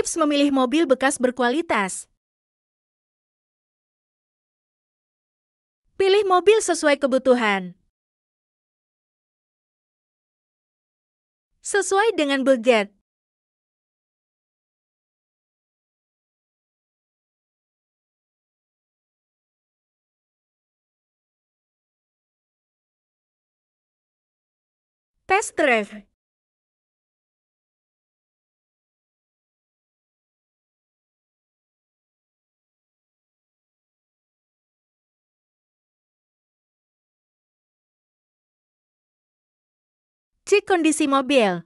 Tips memilih mobil bekas berkualitas. Pilih mobil sesuai kebutuhan. Sesuai dengan budget. Test drive. Cek kondisi mobil.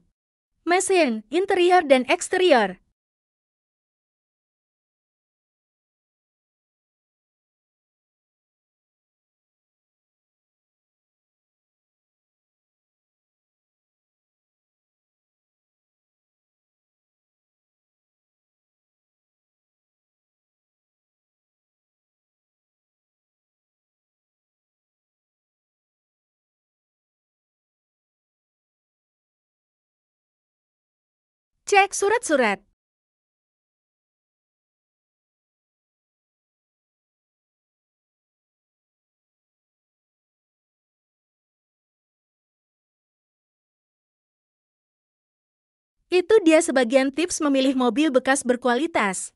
Mesin, interior dan eksterior. Cek surat-surat. Itu dia sebagian tips memilih mobil bekas berkualitas.